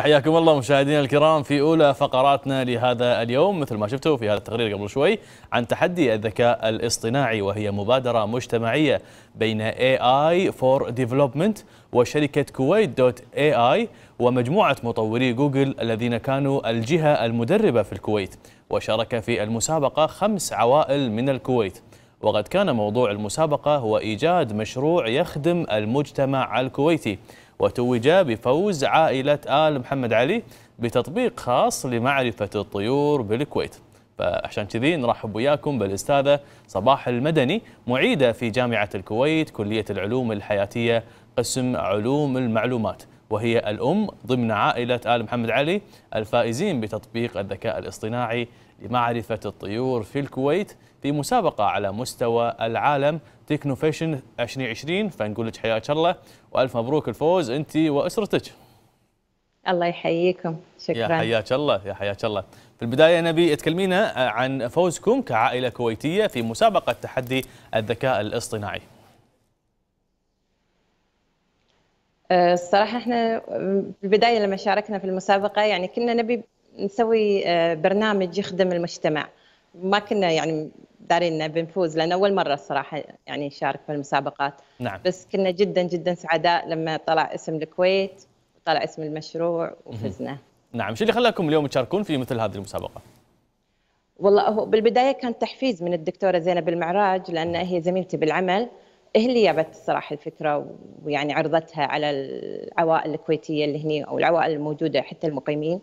حياكم الله مشاهدينا الكرام في اولى فقراتنا لهذا اليوم مثل ما شفتوا في هذا التقرير قبل شوي عن تحدي الذكاء الاصطناعي وهي مبادره مجتمعيه بين اي اي فور ديفلوبمنت وشركه كويت دوت اي اي ومجموعه مطوري جوجل الذين كانوا الجهه المدربه في الكويت وشارك في المسابقه خمس عوائل من الكويت وقد كان موضوع المسابقه هو ايجاد مشروع يخدم المجتمع الكويتي وتوج بفوز عائلة آل محمد علي بتطبيق خاص لمعرفة الطيور بالكويت فعشان كذي نرحب وياكم بالاستاذه صباح المدني معيده في جامعه الكويت كليه العلوم الحياتيه قسم علوم المعلومات وهي الام ضمن عائله ال محمد علي الفائزين بتطبيق الذكاء الاصطناعي لمعرفة الطيور في الكويت في مسابقة على مستوى العالم تكنو فيشن 2020 فنقول لك حياك الله وألف مبروك الفوز أنت وأسرتك الله يحييكم شكرا يا حياك الله يا حياك الله في البداية نبي تكلمينا عن فوزكم كعائلة كويتية في مسابقة تحدي الذكاء الاصطناعي أه، الصراحة احنا في البداية لما شاركنا في المسابقة يعني كنا نبي نسوي آه، برنامج يخدم المجتمع ما كنا يعني دارين بنفوز لان اول مره الصراحه يعني نشارك في المسابقات نعم. بس كنا جدا جدا سعداء لما طلع اسم الكويت وطلع اسم المشروع وفزنا نعم شو اللي خلاكم اليوم تشاركون في مثل هذه المسابقه والله هو بالبدايه كان تحفيز من الدكتوره زينب المعراج لان نعم. هي زميلتي بالعمل هي اللي جابت الصراحه الفكره ويعني عرضتها على العوائل الكويتيه اللي هني او العوائل الموجوده حتى المقيمين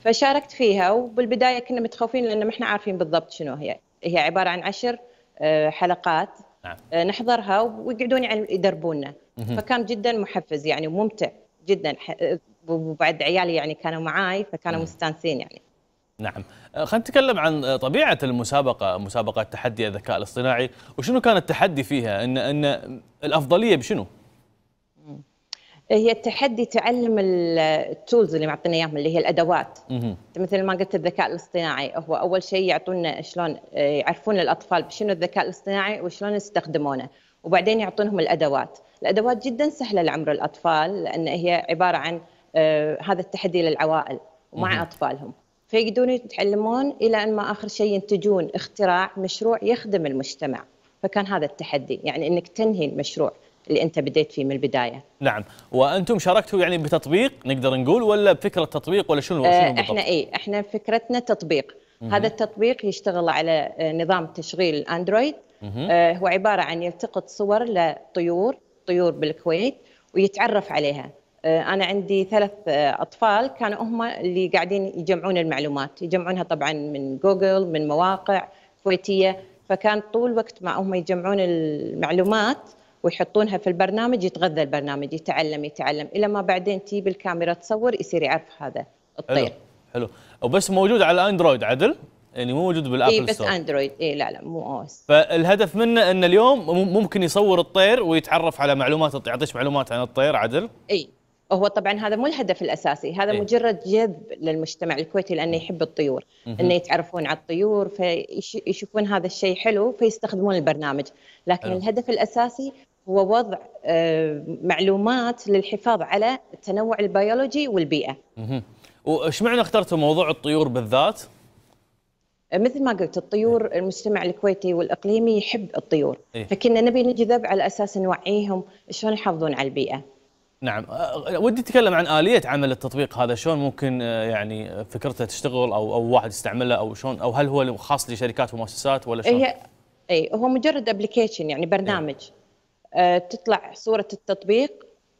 فشاركت فيها وبالبدايه كنا متخوفين لان ما احنا عارفين بالضبط شنو هي هي عباره عن عشر آه، حلقات نعم. آه، نحضرها ويقعدون يعني يدربونا فكان جدا محفز يعني وممتع جدا آه، وبعد عيالي يعني كانوا معاي فكانوا مستانسين يعني نعم آه، خلينا نتكلم عن آه، طبيعة المسابقة مسابقة تحدي الذكاء الاصطناعي وشنو كان التحدي فيها إن, أن الأفضلية بشنو؟ آه، هي التحدي تعلم التولز اللي معطينا اياهم اللي هي الادوات مه. مثل ما قلت الذكاء الاصطناعي هو اول شيء يعطونا شلون يعرفون الاطفال بشنو الذكاء الاصطناعي وشلون يستخدمونه وبعدين يعطونهم الادوات الادوات جدا سهله لعمر الاطفال لان هي عباره عن هذا التحدي للعوائل ومع مه. اطفالهم فيقدرون يتعلمون الى ان ما اخر شيء ينتجون اختراع مشروع يخدم المجتمع فكان هذا التحدي يعني انك تنهي المشروع اللي انت بديت فيه من البدايه نعم وانتم شاركتوا يعني بتطبيق نقدر نقول ولا بفكره تطبيق ولا شنو, آه، شنو آه احنا اي احنا فكرتنا تطبيق هذا التطبيق يشتغل على آه، نظام تشغيل الاندرويد آه هو عباره عن يلتقط صور لطيور طيور بالكويت ويتعرف عليها آه، انا عندي ثلاث آه، اطفال كانوا هم اللي قاعدين يجمعون المعلومات يجمعونها طبعا من جوجل من مواقع كويتيه فكان طول وقت ما هم يجمعون المعلومات ويحطونها في البرنامج يتغذى البرنامج يتعلم يتعلم الى ما بعدين تجيب الكاميرا تصور يصير يعرف هذا الطير حلو, حلو. وبس موجود على اندرويد عدل يعني مو موجود بالابل إيه بس ستور. اندرويد اي لا لا مو او اس فالهدف منه ان اليوم ممكن يصور الطير ويتعرف على معلومات يعطيك معلومات عن الطير عدل اي هو طبعا هذا مو الهدف الاساسي هذا إيه؟ مجرد جذب للمجتمع الكويتي لانه يحب الطيور انه يتعرفون على الطيور فيشوفون هذا الشيء حلو فيستخدمون البرنامج لكن أه. الهدف الاساسي هو وضع آه، معلومات للحفاظ على التنوع البيولوجي والبيئه وايش معنى اخترتوا موضوع الطيور بالذات آه، مثل ما قلت الطيور إيه. المجتمع الكويتي والاقليمي يحب الطيور إيه؟ فكنا نبي نجذب على اساس نوعيهم شلون يحافظون على البيئه نعم أه، ودي اتكلم عن اليه عمل التطبيق هذا شلون ممكن أه، يعني فكرته تشتغل او او واحد يستعمله او شلون او هل هو خاص لشركات ومؤسسات ولا شلون؟ هي إيه، اي هو مجرد ابلكيشن يعني برنامج نعم. أه تطلع صوره التطبيق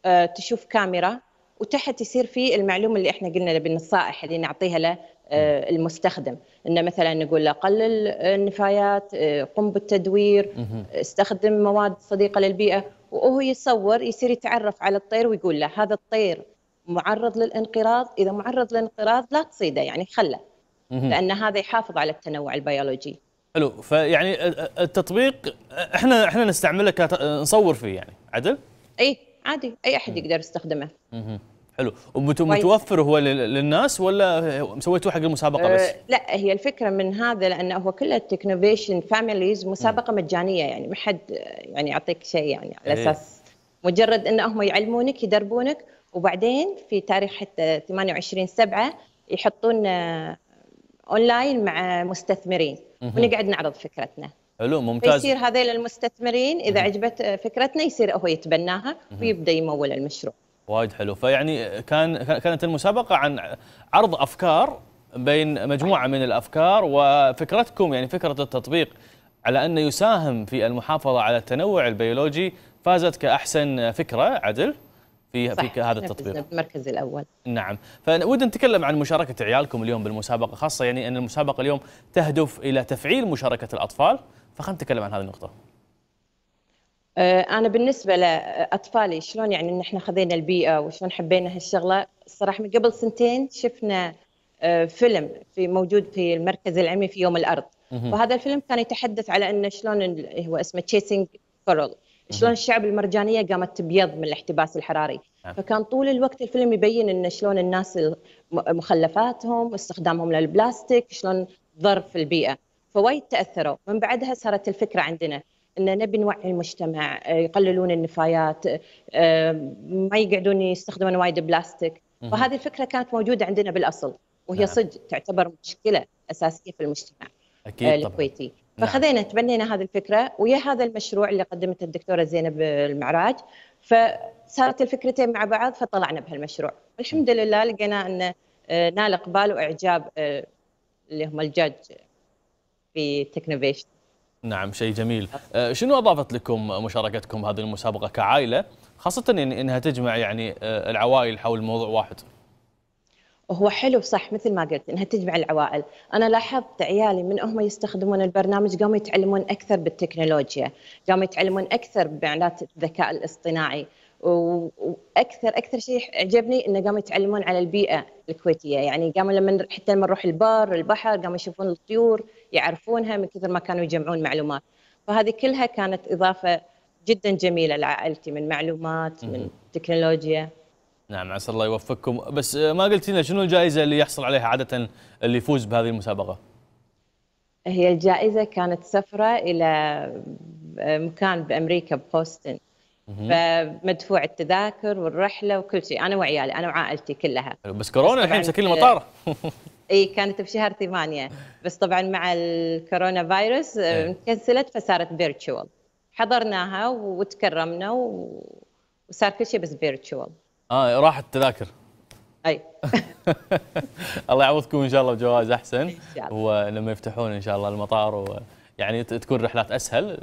أه تشوف كاميرا وتحت يصير في المعلومه اللي احنا قلنا نبي النصائح اللي نعطيها له أه، نعم. المستخدم انه مثلا نقول له قلل النفايات قم بالتدوير استخدم مواد صديقه للبيئه وهو يصور يصير يتعرف على الطير ويقول له هذا الطير معرض للانقراض اذا معرض للانقراض لا تصيده يعني خله لان هذا يحافظ على التنوع البيولوجي حلو فيعني التطبيق احنا احنا نستعمله نصور فيه يعني عدل اي عادي اي احد يقدر يستخدمه حلو ومتوفر طيب. هو للناس ولا سويتوه حق المسابقه آه، بس؟ أه لا هي الفكره من هذا لانه هو كله تكنوفيشن فاميليز مسابقه مجانيه يعني ما حد يعني يعطيك شيء يعني على إيه. اساس مجرد ان هم يعلمونك يدربونك وبعدين في تاريخ حتى 28 7 يحطون اونلاين آه، مع مستثمرين ونقعد نعرض فكرتنا حلو ممتاز يصير هذيل المستثمرين اذا عجبت فكرتنا يصير هو يتبناها ويبدا يمول المشروع وايد حلو فيعني كان كانت المسابقه عن عرض افكار بين مجموعه من الافكار وفكرتكم يعني فكره التطبيق على انه يساهم في المحافظه على التنوع البيولوجي فازت كاحسن فكره عدل في صح. في هذا التطبيق المركز الاول نعم فنود نتكلم عن مشاركه عيالكم اليوم بالمسابقه خاصه يعني ان المسابقه اليوم تهدف الى تفعيل مشاركه الاطفال فخلنا نتكلم عن هذه النقطه آه، انا بالنسبه لاطفالي شلون يعني ان احنا خذينا البيئه وشلون حبينا هالشغله الصراحه من قبل سنتين شفنا آه، فيلم في موجود في المركز العلمي في يوم الارض وهذا الفيلم كان يتحدث على انه شلون هو اسمه تشيسنج كورل شلون الشعب المرجانيه قامت تبيض من الاحتباس الحراري نعم. فكان طول الوقت الفيلم يبين ان شلون الناس مخلفاتهم استخدامهم للبلاستيك شلون ضر في البيئه فوايد تاثروا من بعدها صارت الفكره عندنا ان نبي نوعي المجتمع آه، يقللون النفايات آه، ما يقعدون يستخدمون وايد بلاستيك فهذه الفكره كانت موجوده عندنا بالاصل وهي نعم. صدق تعتبر مشكله اساسيه في المجتمع أكيد آه، الكويتي طبعا. نعم. فخذينا تبنينا هذه الفكره ويا هذا المشروع اللي قدمته الدكتوره زينب المعراج فصارت الفكرتين مع بعض فطلعنا بهالمشروع الحمد لله لقينا ان نال اقبال واعجاب اللي هم الجاج في تكنوفيشن نعم شيء جميل آه، شنو أضافت لكم مشاركتكم هذه المسابقة كعائلة خاصة إن إنها تجمع يعني آه، العوائل حول موضوع واحد هو حلو صح مثل ما قلت انها تجمع العوائل، انا لاحظت عيالي من هم يستخدمون البرنامج قاموا يتعلمون اكثر بالتكنولوجيا، قاموا يتعلمون اكثر بمعنات الذكاء الاصطناعي، واكثر اكثر شيء عجبني انه قاموا يتعلمون على البيئه الكويتيه يعني قاموا لما حتى لما نروح البر البحر قاموا يشوفون الطيور يعرفونها من كثر ما كانوا يجمعون معلومات فهذه كلها كانت اضافه جدا جميله لعائلتي من معلومات من تكنولوجيا نعم عسى الله يوفقكم بس آه، ما قلت لنا شنو الجائزه اللي يحصل عليها عاده اللي يفوز بهذه المسابقه هي الجائزه كانت سفره الى آه، مكان بامريكا بوستن فمدفوع التذاكر والرحله وكل شيء انا وعيالي انا وعائلتي كلها بس كورونا الحين مسكين المطار اي كانت بشهر ثمانية بس طبعا مع الكورونا فيروس آه، إيه. انكسلت فصارت فيرتشوال حضرناها وتكرمنا وصار كل شيء بس فيرتشوال اه راحت التذاكر اي الله يعوضكم ان شاء الله بجواز احسن إن شاء الله. ولما يفتحون ان شاء الله المطار و... يعني تكون رحلات اسهل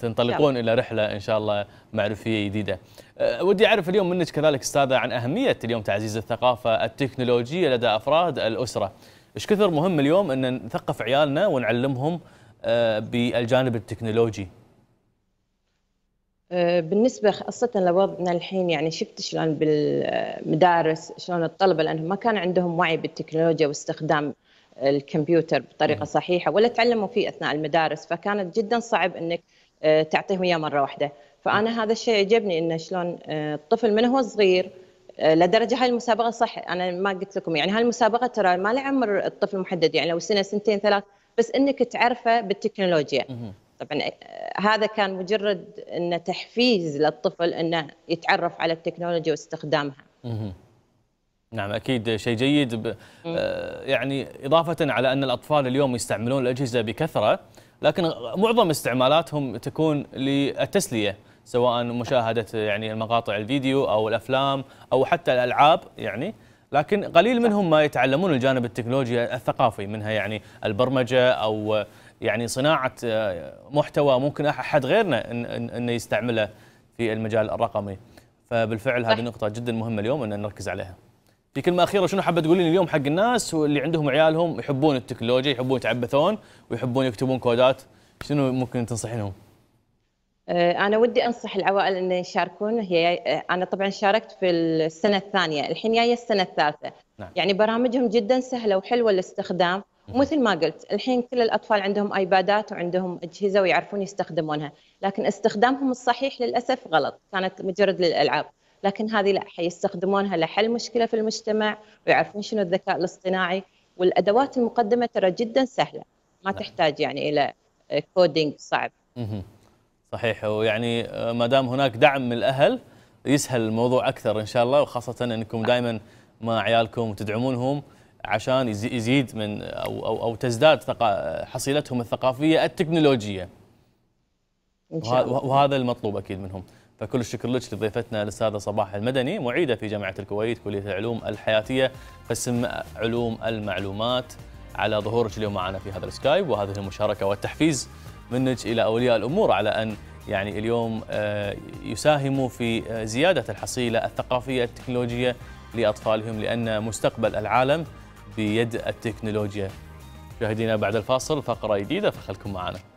تنطلقون الى رحله ان شاء الله معرفيه جديده. أه، ودي اعرف اليوم منك كذلك استاذه عن اهميه اليوم تعزيز الثقافه التكنولوجيه لدى افراد الاسره. ايش كثر مهم اليوم ان نثقف عيالنا ونعلمهم أه، بالجانب التكنولوجي. أه، بالنسبه خاصه لوضعنا الحين يعني شفت شلون بالمدارس شلون الطلبه لانهم ما كان عندهم وعي بالتكنولوجيا واستخدام الكمبيوتر بطريقه صحيحه ولا تعلموا فيه اثناء المدارس فكانت جدا صعب انك آه، تعطيهم اياه مره واحده فانا هذا الشيء عجبني انه شلون آه، الطفل من هو صغير آه، لدرجه هاي المسابقه صح انا ما قلت لكم يعني هاي المسابقه ترى ما لها عمر الطفل محدد يعني لو سنه سنتين ثلاث بس انك تعرفه بالتكنولوجيا طبعا هذا كان مجرد انه تحفيز للطفل انه يتعرف على التكنولوجيا واستخدامها نعم اكيد شيء جيد آه، يعني اضافه على ان الاطفال اليوم يستعملون الاجهزه بكثره لكن معظم استعمالاتهم تكون للتسليه سواء مشاهده يعني المقاطع الفيديو او الافلام او حتى الالعاب يعني لكن قليل منهم ما يتعلمون الجانب التكنولوجي الثقافي منها يعني البرمجه او يعني صناعه آه، محتوى ممكن احد غيرنا انه يستعمله في المجال الرقمي فبالفعل هذه نقطه جدا مهمه اليوم ان نركز عليها في كلمه اخيره شنو حابه تقولين اليوم حق الناس واللي عندهم عيالهم يحبون التكنولوجيا يحبون يتعبثون ويحبون يكتبون كودات شنو ممكن تنصحينهم؟ أه، أنا ودي أنصح العوائل أن يشاركون هي أه، أنا طبعا شاركت في السنة الثانية الحين جاية السنة الثالثة نعم. يعني برامجهم جدا سهلة وحلوة الاستخدام ومثل ما قلت الحين كل الأطفال عندهم آيبادات وعندهم أجهزة ويعرفون يستخدمونها لكن استخدامهم الصحيح للأسف غلط كانت مجرد للألعاب لكن هذه لا حيستخدمونها لحل مشكله في المجتمع ويعرفون شنو الذكاء الاصطناعي والادوات المقدمه ترى جدا سهله ما نعم. تحتاج يعني الى كودينج آه، صعب. صحيح ويعني آه، ما دام هناك دعم من الاهل يسهل الموضوع اكثر ان شاء الله وخاصه انكم نعم. دائما مع عيالكم وتدعمونهم عشان يزيد من او او, أو تزداد حصيلتهم الثقافيه التكنولوجيه. وهذا المطلوب اكيد منهم. فكل الشكر لك لضيفتنا الاستاذه صباح المدني معيده في جامعه الكويت كليه العلوم الحياتيه قسم علوم المعلومات على ظهورك اليوم معنا في هذا السكايب وهذه المشاركه والتحفيز منك الى اولياء الامور على ان يعني اليوم آه، يساهموا في آه، زياده الحصيله الثقافيه التكنولوجيه لاطفالهم لان مستقبل العالم بيد التكنولوجيا. مشاهدينا بعد الفاصل فقره جديده فخلكم معنا.